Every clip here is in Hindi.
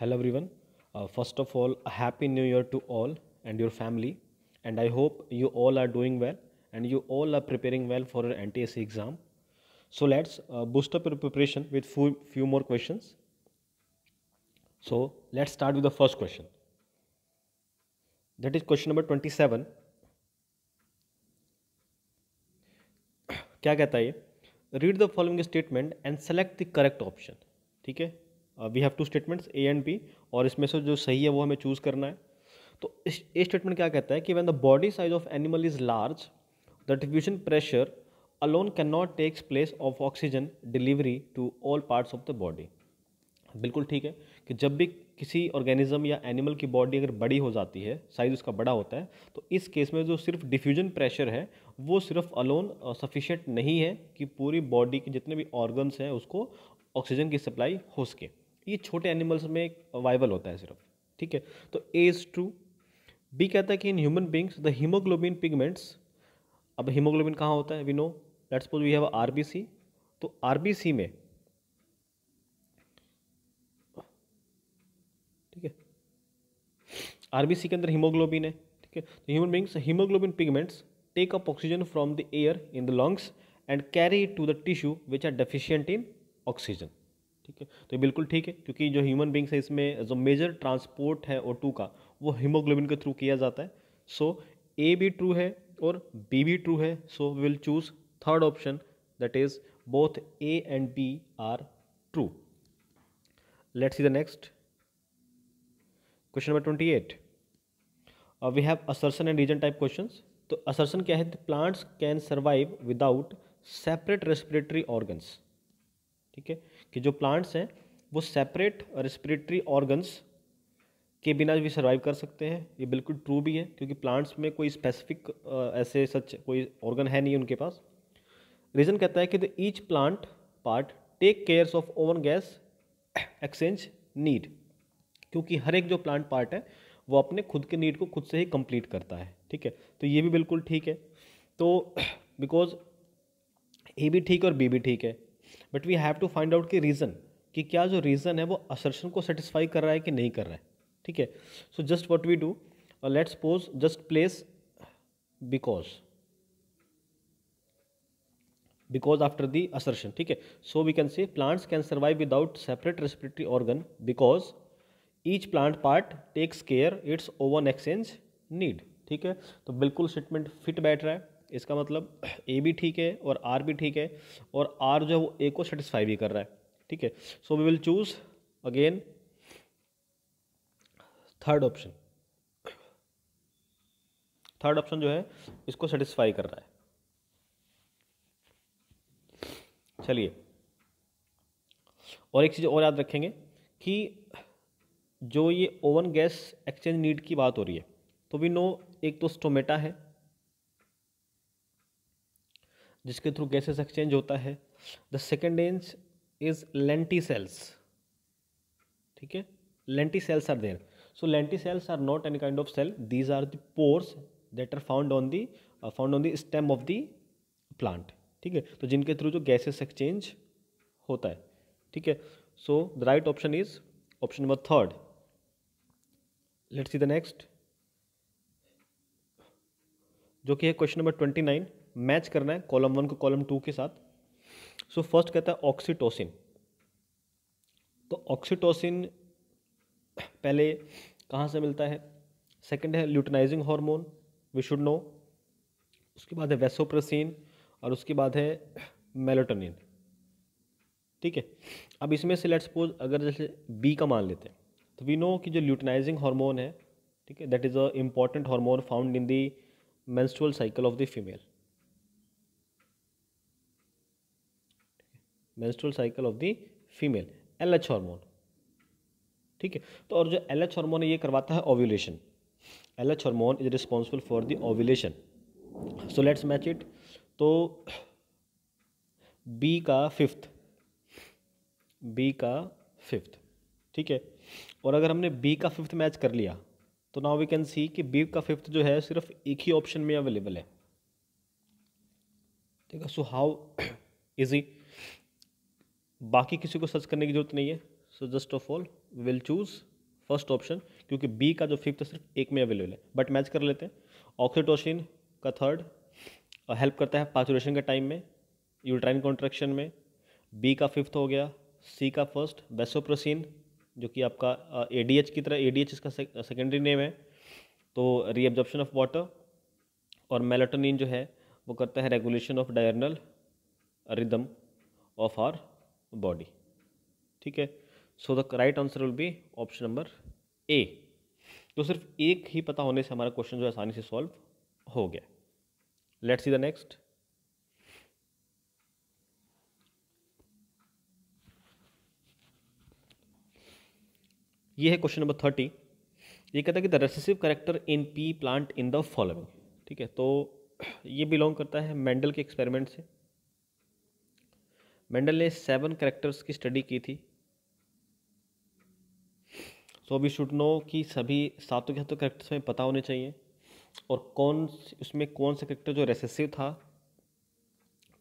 hello everyone uh, first of all a happy new year to all and your family and i hope you all are doing well and you all are preparing well for your ntsc exam so let's uh, boost up your preparation with few, few more questions so let's start with the first question that is question number 27 क्या कहता है ये? Read the following statement and select the correct option ठीक है we have two statements A and B और इसमें से जो सही है वो हमें चूज़ करना है तो इस स्टेटमेंट क्या कहता है कि when the body size of animal is large the diffusion pressure alone can not takes place of oxygen delivery to all parts of the body बिल्कुल ठीक है कि जब भी किसी ऑर्गेनिज्म या एनिमल की बॉडी अगर बड़ी हो जाती है साइज़ उसका बड़ा होता है तो इस केस में जो सिर्फ डिफ्यूजन प्रेशर है वो सिर्फ अलोन सफिशेंट uh, नहीं है कि पूरी बॉडी के जितने भी ऑर्गन्स हैं उसको ऑक्सीजन की सप्लाई हो सके ये छोटे एनिमल्स में वाइबल होता है सिर्फ ठीक है तो ए इज़ ट्रू बी कहता है कि in human beings the haemoglobin pigments अब हीमोग्लोबिन कहाँ होता है we know let's suppose we have R B C तो आर बी सी में ठीक है आर बी सी के अंदर हीमोग्लोबिन है ठीक है तो human beings haemoglobin pigments take up oxygen from the air in the lungs and carry to the tissue which are deficient in oxygen ठीक है तो बिल्कुल ठीक है क्योंकि जो ह्यूमन बींग्स है इसमें जो मेजर ट्रांसपोर्ट है ओ टू का वो हीमोग्लोबिन के थ्रू किया जाता है सो ए भी ट्रू है और बी भी ट्रू है so we will choose third option that is both A and B are true let's see the next question number twenty eight we have assertion and reason type question तो असर्सन क्या है plants can survive without separate respiratory organs ठीक है कि जो प्लांट्स हैं वो सेपरेट रेस्पिरेटरी ऑर्गन्स के बिना भी सर्वाइव कर सकते हैं ये बिल्कुल ट्रू भी है क्योंकि प्लांट्स में कोई स्पेसिफिक ऐसे सच कोई ऑर्गन है नहीं उनके पास रीज़न कहता है कि the each plant part take cares of own gas exchange need क्योंकि हर एक जो प्लांट पार्ट है वो अपने खुद के नीड को खुद से ही कंप्लीट करता है ठीक है तो ये भी बिल्कुल ठीक है तो बिकॉज ए भी ठीक है और बी भी ठीक है but we have to find out की रीज़न कि क्या जो रीज़न है वो असर्शन को सेटिस्फाई कर रहा है कि नहीं कर रहा है ठीक है so just what we do let suppose just place because because after the assertion ठीक है so we can see plants can survive without separate respiratory organ because each plant part takes care its own exchange need ठीक है तो बिल्कुल स्टेटमेंट फिट बैठ रहा है इसका मतलब ए भी ठीक है और आर भी ठीक है और आर जो है वो ए को सेटिस्फाई भी कर रहा है ठीक है so we will choose again third option third option जो है इसको सेटिस्फाई कर रहा है चलिए और एक चीज़ और याद रखेंगे कि जो ये ओवन गैस एक्सचेंज नीड की बात हो रही है तो वी नो एक तो स्टोमेटा है जिसके थ्रू गैसेस एक्सचेंज होता है the second ends is lenticels ठीक है lenticels are there so lenticels are not any kind of cell these are pores that are found on the found on the stem of the plant ठीक है तो जिनके थ्रू जो गैसेस एक्सचेंज होता है ठीक है so the right option is option number third let's see the next जो कि है question number twenty nine match करना है कॉलम वन को कॉलम टू के साथ सो so, फर्स्ट कहता है ऑक्सीटोसिन तो ऑक्सीटोसिन पहले कहाँ से मिलता है सेकंड है luteinizing hormone we should know उसके बाद है वेसोप्रसिन और उसके बाद है मेलोटोनिन ठीक है अब इसमें से लेट्स सपोज अगर जैसे बी का मान लेते हैं तो वी नो कि जो ल्यूटनाइजिंग हार्मोन है ठीक है that is a important hormone found in the menstrual cycle of the female menstrual cycle of the female LH hormone ठीक है तो और जो LH हार्मोन है ये करवाता है ovulation LH hormone is responsible for the ovulation so let's match it तो बी का फिफ्थ बी का फिफ्थ ठीक है और अगर हमने बी का फिफ्थ मैच कर लिया तो नाउ वी कैन सी कि बी का फिफ्थ जो है सिर्फ एक ही ऑप्शन में अवेलेबल है ठीक है सो हाउ इजी बाकी किसी को सर्च करने की जरूरत नहीं है so just of all will choose first option क्योंकि बी का जो फिफ्थ सिर्फ एक में अवेलेबल है बट मैच कर लेते हैं ऑक्सीटोशिन का थर्ड हेल्प करता है पाचुरेशन के टाइम में यूट्राइन कॉन्ट्रेक्शन में बी का फिफ्थ हो गया सी का फर्स्ट बेसोप्रोसिन जो कि आपका ए डी एच की तरह ए डी एच इसका सेकेंडरी नेम है तो रीअब्जॉर्प्शन ऑफ वाटर और मेलाटोनिन जो है वो करता है regulation of diurnal rhythm of our body ठीक है so the right answer will be option number A तो सिर्फ एक ही पता होने से हमारा क्वेश्चन जो है आसानी से सॉल्व हो गया लेट सी द नेक्स्ट ये है क्वेश्चन नंबर थर्टी ये कहता है कि the recessive character in pea plant in the following ठीक है तो ये बिलोंग करता है मेंडल के एक्सपेरिमेंट से मेंडल ने सेवन करेक्टर्स की स्टडी की थी सो वी शुड नो कि सभी सातों के सातों करेक्टर्स में पता होने चाहिए और कौन उसमें कौन सा करेक्टर जो रेसेसिव था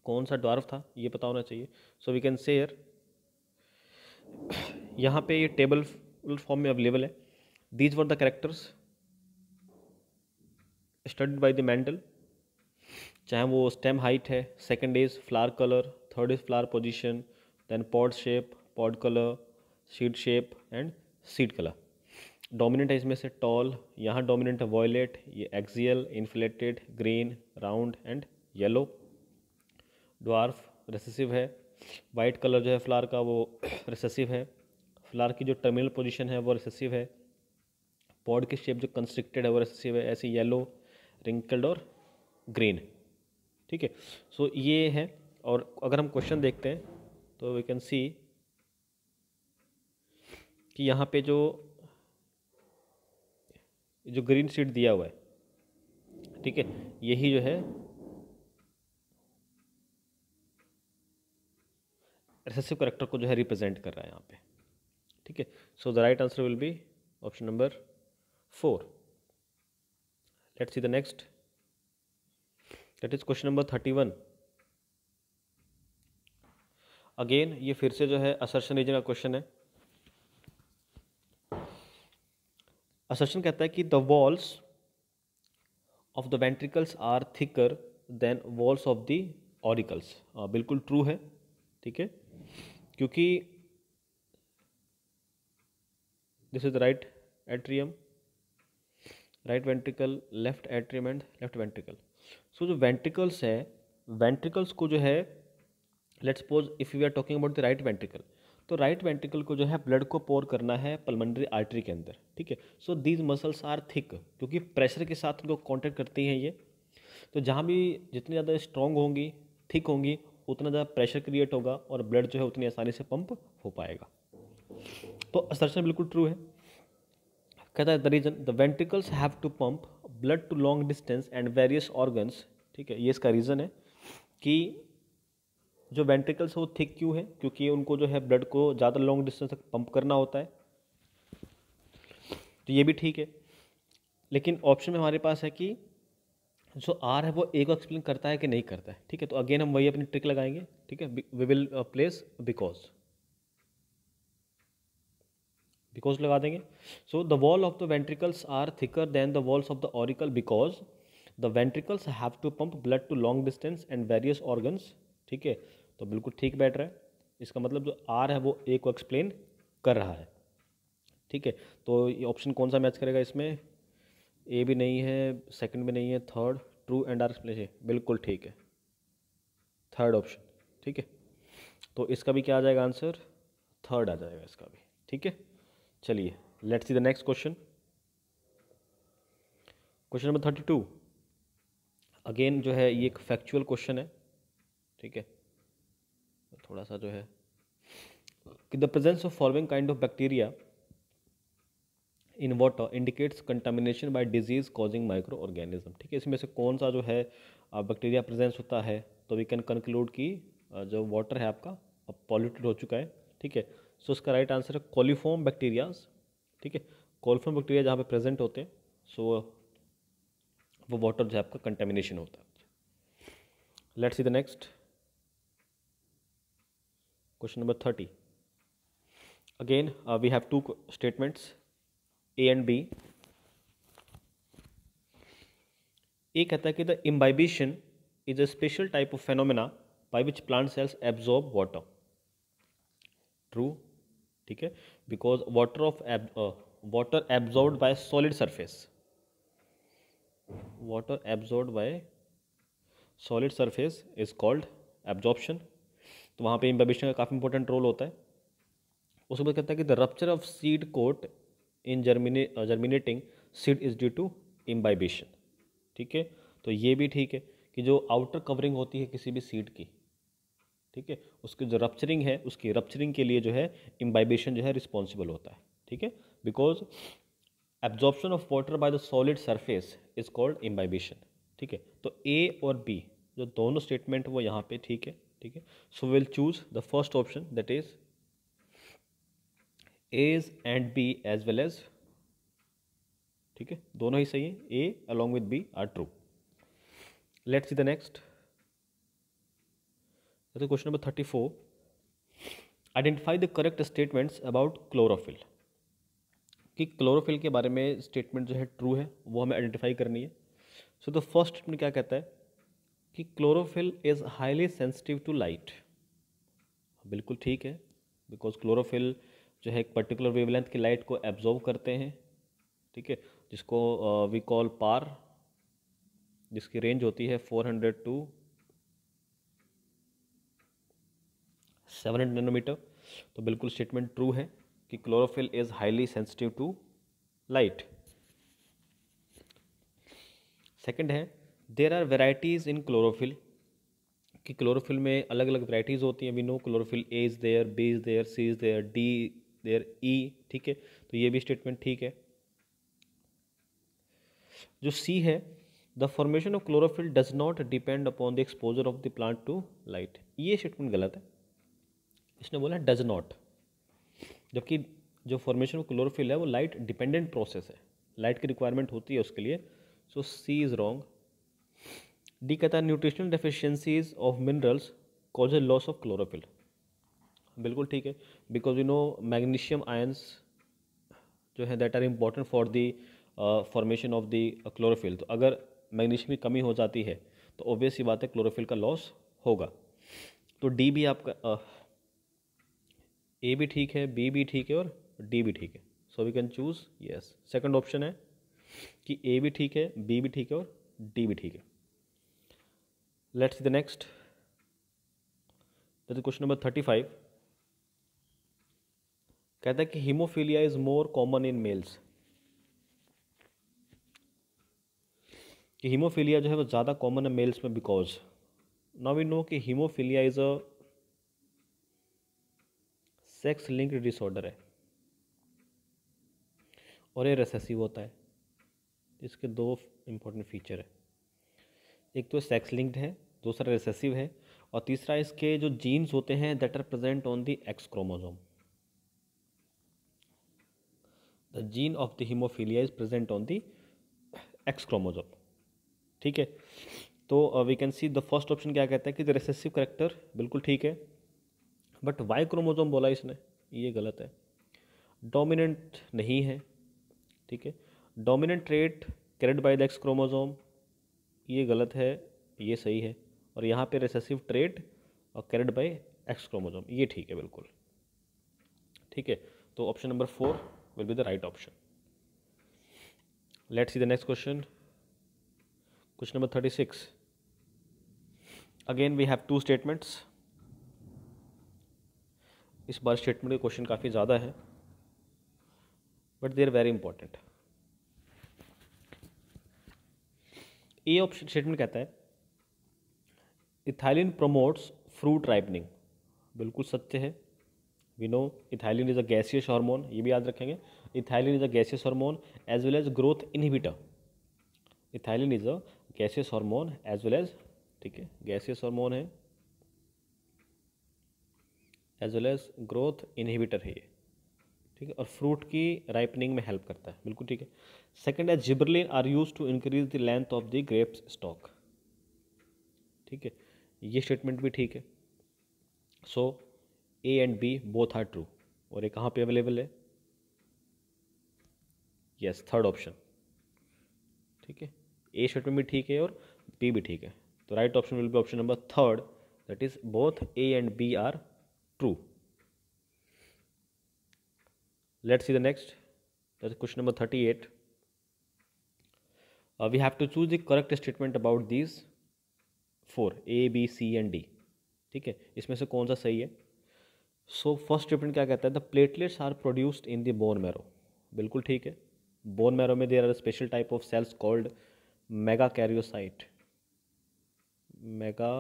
कौन सा ड्वार्फ था ये पता होना चाहिए सो वी कैन सेयर यहाँ पे ये टेबल फॉर्म में अवेलेबल है these were the characters studied by the Mendel चाहे वो स्टेम हाइट है second is flower colour third is flower position then pod shape pod color seed shape and seed color dominant है इसमें से टॉल यहाँ डोमिनेंट है वॉयलेट ये axial inflated green round and yellow dwarf recessive है वाइट कलर जो है फ्लार का वो रेसेसिव है फ्लार की जो टर्मिनल पोजीशन है वो रेसेसिव है पॉड की शेप जो कंस्ट्रिक्टेड है वो रेसेसिव है ऐसे येलो रिंकल्ड और ग्रीन ठीक है सो ये है और अगर हम क्वेश्चन देखते हैं तो वी कैन सी कि यहाँ पे जो जो ग्रीन सीट दिया हुआ है ठीक है यही जो है एक्सेसिव करेक्टर को जो है रिप्रेजेंट कर रहा है यहाँ पे ठीक है so the right answer will be option number four let's see the next is question number thirty one again ये फिर से जो है असर्शन रीजन का क्वेश्चन है असर्शन कहता है कि the walls of the ventricles are thicker than walls of the auricles बिल्कुल ट्रू है ठीक है क्योंकि this is right atrium right ventricle left atrium and left ventricle so जो वेंट्रिकल्स है वेंट्रिकल्स को जो है let suppose if you are talking about the right ventricle तो राइट वेंट्रिकल को जो है ब्लड को पोर करना है पलमंडरी आर्टरी के अंदर ठीक है so these muscles are thick क्योंकि प्रेशर के साथ उनको कॉन्टैक्ट करती हैं ये तो जहाँ भी जितनी ज़्यादा स्ट्रॉन्ग होंगी थिक होंगी उतना ज़्यादा प्रेशर क्रिएट होगा और ब्लड जो है उतनी आसानी से पंप हो पाएगा तो असर्शन बिल्कुल ट्रू है कहता है the reason the ventricles have to pump blood to long distance and various organs ठीक है ये इसका रीज़न है कि जो वेंट्रिकल्स है वो थिक क्यों है क्योंकि उनको जो है ब्लड को ज़्यादा लॉन्ग डिस्टेंस तक पंप करना होता है तो ये भी ठीक है लेकिन ऑप्शन में हमारे पास है कि जो आर है वो ए को एक्सप्लेन करता है कि नहीं करता है ठीक है तो अगेन हम वही अपनी ट्रिक लगाएंगे ठीक है we will place because because लगा देंगे so the wall of the ventricles are thicker than the walls of the auricle because the ventricles have to pump blood to long distance and various organs ठीक है तो बिल्कुल ठीक बैठ रहा है इसका मतलब जो आर है वो ए को एक्सप्लेन कर रहा है ठीक है तो ये ऑप्शन कौन सा मैच करेगा इसमें ए भी नहीं है सेकंड भी नहीं है third true and R explanation बिल्कुल ठीक है थर्ड ऑप्शन ठीक है तो इसका भी क्या आ जाएगा आंसर थर्ड आ जाएगा इसका भी ठीक है चलिए let's see the next question question number thirty two again जो है ये एक फैक्चुअल क्वेश्चन है ठीक है थोड़ा सा जो है कि the presence of following kind of bacteria in water indicates contamination by disease causing micro organism ठीक है इसमें से कौन सा जो है बैक्टीरिया प्रेजेंस होता है तो वी कैन कंक्लूड कि जो वाटर है आपका अब पॉल्यूटेड हो चुका है ठीक है सो इसका राइट आंसर है कॉलीफॉर्म बैक्टीरियाज ठीक है कॉलीफॉर्म बैक्टीरिया जहाँ पे प्रेजेंट होते हैं सो वो वाटर जो है आपका कंटेमिनेशन होता है let's see the next question number thirty again we have two statements A and B A कहता है कि the imbibition is a special type of phenomena by which plant cells absorb water true ठीक है because water of water absorb by solid surface water absorb by solid surface is called absorption तो वहाँ पर इम्बेबिशन का काफ़ी इंपॉर्टेंट रोल होता है उसके बाद कहता है कि the rupture of seed coat in germinate germinating seed is due to imbibition ठीक है तो ये भी ठीक है कि जो आउटर कवरिंग होती है किसी भी सीड की ठीक है उसकी जो रप्चरिंग है उसकी रप्चरिंग के लिए जो है इम्बाइबेशन जो है रिस्पॉन्सिबल होता है ठीक है because absorption of water by the solid surface is called imbibition ठीक है तो ए और बी जो दोनों स्टेटमेंट वो यहाँ पे ठीक है ठीक है so will choose the first option that is as and B as well as ठीक है दोनों ही सही है A along with B are true let's see the next question number thirty four identify the correct statements about chlorophyll कि क्लोरोफिल के बारे में स्टेटमेंट जो है ट्रू है वो हमें आइडेंटिफाई करनी है सो द फर्स्ट स्टेटमेंट क्या कहता है कि chlorophyll is highly sensitive to light बिल्कुल ठीक है बिकॉज क्लोरोफिल जो है एक पर्टिकुलर वेवलेंथ की लाइट को एब्जॉर्व करते हैं ठीक है जिसको वी कॉल पार जिसकी रेंज होती है 400 टू 700 नैनोमीटर तो बिल्कुल स्टेटमेंट ट्रू है कि chlorophyll is highly sensitive to light second है there are varieties in chlorophyll कि क्लोरोफिल में अलग अलग वेराइटीज़ होती हैं we know chlorophyll A is there B is there C is there D there E ठीक है तो ये भी स्टेटमेंट ठीक है जो सी है the formation of chlorophyll does not depend upon the exposure of the plant to light ये स्टेटमेंट गलत है इसने बोला डज नॉट जबकि जो फॉर्मेशन ऑफ क्लोरोफिल है वो लाइट डिपेंडेंट प्रोसेस है लाइट की रिक्वायरमेंट होती है उसके लिए so C is wrong D कहता है nutritional deficiencies of minerals cause a loss of chlorophyll बिल्कुल ठीक है because you know magnesium ions जो है that are important for the formation of the chlorophyll तो अगर मैग्नीशियम की कमी हो जाती है तो ऑब्वियस ही बात है क्लोरोफिल का लॉस होगा तो डी भी आपका ए uh, भी ठीक है बी भी ठीक है और डी भी ठीक है so we can choose yes second option है कि ए भी ठीक है बी भी ठीक है और डी भी ठीक है let's the next that is question number thirty five कहता है कि hemophilia is more common in males कि हीमोफीलिया जो है वो ज़्यादा कॉमन है मेल्स में बिकॉज नाउ वी नो कि hemophilia is a sex linked disorder है और ये रेसेसिव होता है इसके दो इम्पोर्टेंट फीचर है एक तो सेक्स लिंक्ड है दूसरा रिसेसिव है और तीसरा इसके जो जीन्स होते हैं that are present on the X chromosome the gene of the hemophilia is present on the X chromosome ठीक है तो we can see the first option क्या कहता है कि द रिसेसिव करेक्टर बिल्कुल ठीक है बट वाई क्रोमोजोम बोला इसने ये गलत है डोमिनेंट नहीं है ठीक है dominant trait carried by the X chromosome ये गलत है ये सही है और यहाँ पे रिसेसिव ट्रेट और कैरेड बाय एक्स क्रोमोजोम ये ठीक है बिल्कुल ठीक है तो option number four will be the right option let see the next question question number thirty six again we have two statements इस बार स्टेटमेंट के क्वेश्चन काफ़ी ज़्यादा है but they are very important A option statement कहता है इथाइलिन प्रोमोट्स फ्रूट राइपनिंग बिल्कुल सत्य है we know ethylene is a gaseous hormone ये भी याद रखेंगे ethylene is a gaseous hormone as well as growth inhibitor ethylene is a gaseous hormone as well as ठीक है गैसियस हार्मोन है as well as growth inhibitor है ये ठीक है और फ्रूट की राइपनिंग में हेल्प करता है बिल्कुल ठीक है सेकेंड है gibberellin are use to increase the length of the grapes stalk ठीक है ये स्टेटमेंट भी ठीक है so A and B both are true और ये कहाँ पे अवेलेबल है यस थर्ड ऑप्शन ठीक है ए स्टेटमेंट भी ठीक है और बी भी ठीक है तो right option will be option number third that is both A and B are true let's see the next that's question number 38 uh, we have to choose the correct statement about these four a b c and d ठीक है इसमें से कौन सा सही है सो फर्स्ट स्टेटमेंट क्या कहता है the platelets are produced in the bone marrow बिल्कुल ठीक है बोन मैरो में there are special type of cells called megakaryocyte mega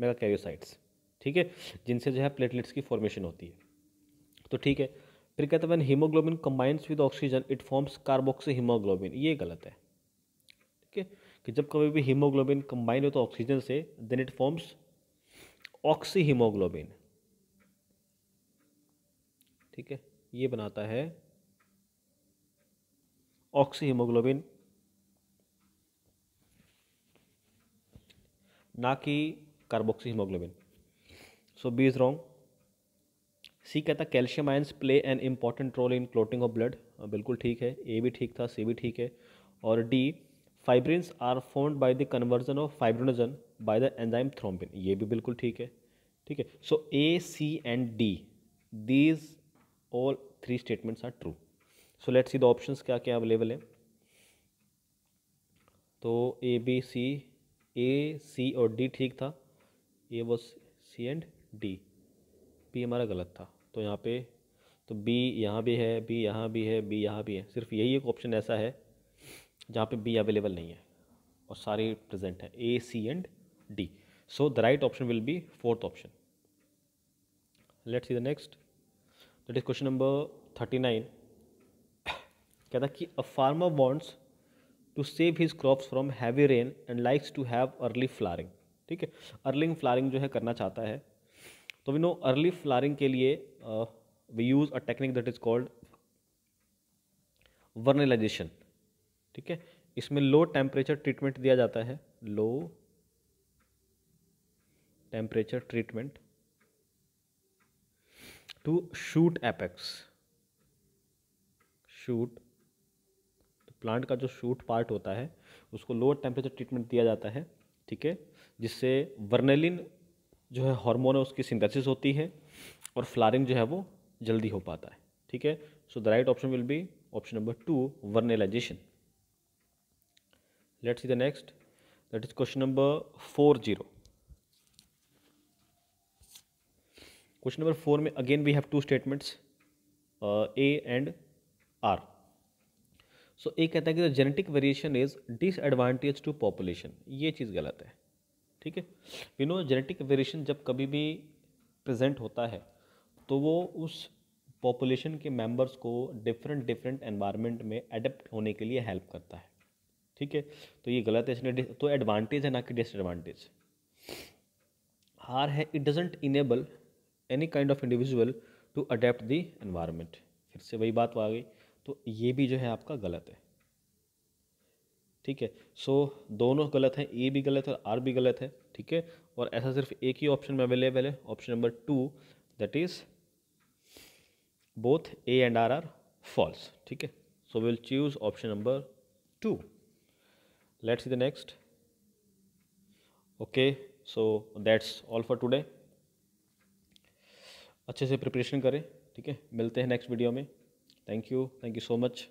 megakaryocytes ठीक है जिनसे जो है प्लेटलेट्स की फॉर्मेशन होती है तो ठीक है फिर कहते हैं hemoglobin combines with oxygen it forms carboxyhemoglobin ये गलत है ठीक है कि जब कभी भी हीमोग्लोबिन कंबाइन हो तो ऑक्सीजन से then it forms oxyhemoglobin ठीक है ये बनाता है ऑक्सी हीमोग्लोबिन ना कि carboxyhemoglobin so B is wrong C कहता calcium ions play an important role in clotting of blood बिल्कुल ठीक है ए भी ठीक था सी भी ठीक है और D fibrins are formed by the conversion of fibrinogen by the enzyme thrombin ये भी बिल्कुल ठीक है ठीक है so A C and D these all three statements are true so let's see the options क्या क्या अवेलेबल है तो ए बी सी ए सी और डी ठीक था A was C and D B हमारा गलत था तो यहाँ पे तो बी यहाँ भी है बी यहाँ भी है बी यहाँ भी है सिर्फ यही एक ऑप्शन ऐसा है जहाँ पे बी अवेलेबल नहीं है और सारे प्रेजेंट हैं A C and D so the right option will be fourth option let's see the next that is question number thirty nine कहता कि a farmer wants to save his crops from heavy rain and likes to have early flowering ठीक है अर्लिंग फ्लारिंग जो है करना चाहता है तो वी नो अर्ली फ्लारिंग के लिए we use a technique that is called vernalization ठीक है इसमें लो टेम्परेचर ट्रीटमेंट दिया जाता है low temperature treatment to shoot apex shoot तो प्लांट का जो शूट पार्ट होता है उसको लो टेम्परेचर ट्रीटमेंट दिया जाता है ठीक है जिससे वर्नेलिन जो है हॉर्मोन है उसकी सिंथेसिस होती है और फ्लारिंग जो है वो जल्दी हो पाता है ठीक है so the right option will be option number two vernalization let's see the next that is question number four zero question number four में again we have two statements A and R so A कहता है कि the genetic variation is disadvantage to population ये चीज़ गलत है ठीक है यू नो जेनेटिक वेरिएशन जब कभी भी प्रेजेंट होता है तो वो उस पॉपुलेशन के मेंबर्स को डिफरेंट डिफरेंट एनवायरनमेंट में अडेप्ट होने के लिए हेल्प करता है ठीक है तो ये गलत है इसलिए तो एडवांटेज है ना कि डिसएडवांटेज हार है it doesn't enable any kind of individual to adapt the environment फिर से वही बात आ गई तो ये भी जो है आपका गलत है ठीक है सो दोनों गलत हैं ए भी गलत है और आर भी गलत है ठीक है और ऐसा सिर्फ एक ही ऑप्शन में अवेलेबल है option number two that is both A and R are false ठीक है so will choose option number two let's see the next okay so that's all for today अच्छे से प्रिपरेशन करें ठीक है मिलते हैं नेक्स्ट वीडियो में thank you thank you so much